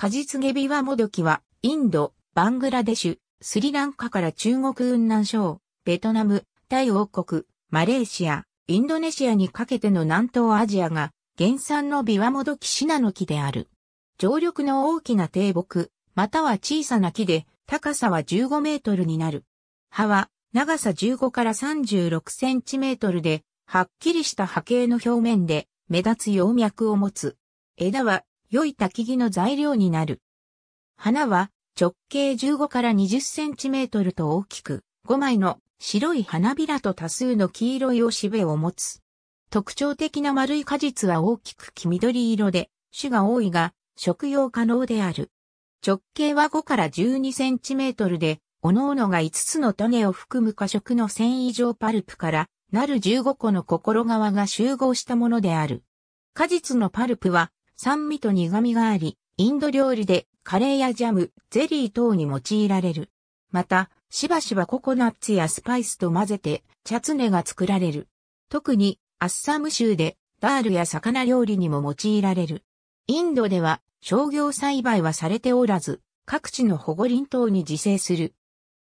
カジツゲビワモドキは、インド、バングラデシュ、スリランカから中国雲南省、ベトナム、タイ王国、マレーシア、インドネシアにかけての南東アジアが、原産のビワモドキシナの木である。常緑の大きな低木、または小さな木で、高さは15メートルになる。葉は、長さ15から36センチメートルで、はっきりした波形の表面で、目立つ葉脈を持つ。枝は良い焚き木の材料になる。花は直径15から20センチメートルと大きく、5枚の白い花びらと多数の黄色いおしべを持つ。特徴的な丸い果実は大きく黄緑色で、種が多いが、食用可能である。直径は5から12センチメートルで、各々が5つの種を含む過食の繊維状パルプからなる15個の心側が集合したものである。果実のパルプは酸味と苦味があり、インド料理でカレーやジャム、ゼリー等に用いられる。また、しばしばココナッツやスパイスと混ぜて、チャツネが作られる。特に、アッサム州で、ダールや魚料理にも用いられる。インドでは、商業栽培はされておらず、各地の保護林等に自生する。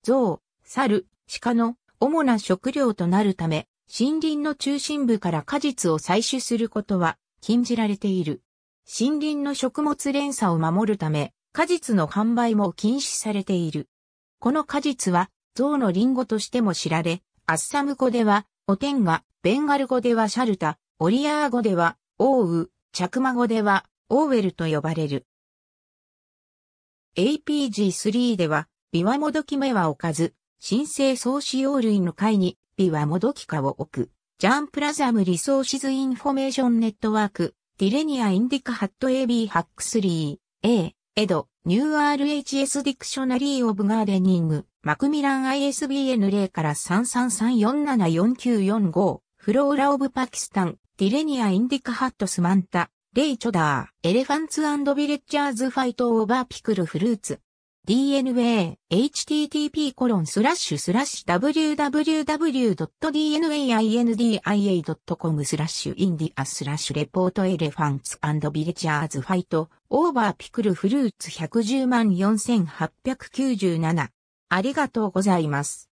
象、猿、鹿の主な食料となるため、森林の中心部から果実を採取することは禁じられている。森林の食物連鎖を守るため、果実の販売も禁止されている。この果実は、象のリンゴとしても知られ、アッサム語では、おてんが、ベンガル語ではシャルタ、オリアー語では、オウウ、チャクマ語では、オーウェルと呼ばれる。APG3 では、ビワもどき目は置かず、新生総使用類の会に、ビワもどきかを置く、ジャンプラザムリソーシズインフォメーションネットワーク、ディレニア・インディカ・ハット AB ハックスリー、A、エド、ニュー RHS ディクショナリー・オブ・ガーデニング、マクミラン ISBN 0から3 3 3 4 7 4 9 4 5フローラ・オブ・パキスタン、ディレニア・インディカ・ハット・スマンタ、レイ・チョダー、エレファンツビレッジャーズ・ファイト・オーバー・ピクル・フルーツ、dna.http://www.dnaindia.com スラッシュインディアスラッシュレポートエレファンツビレジャーズファイトオーバーピクルフルーツ110万4897ありがとうございます。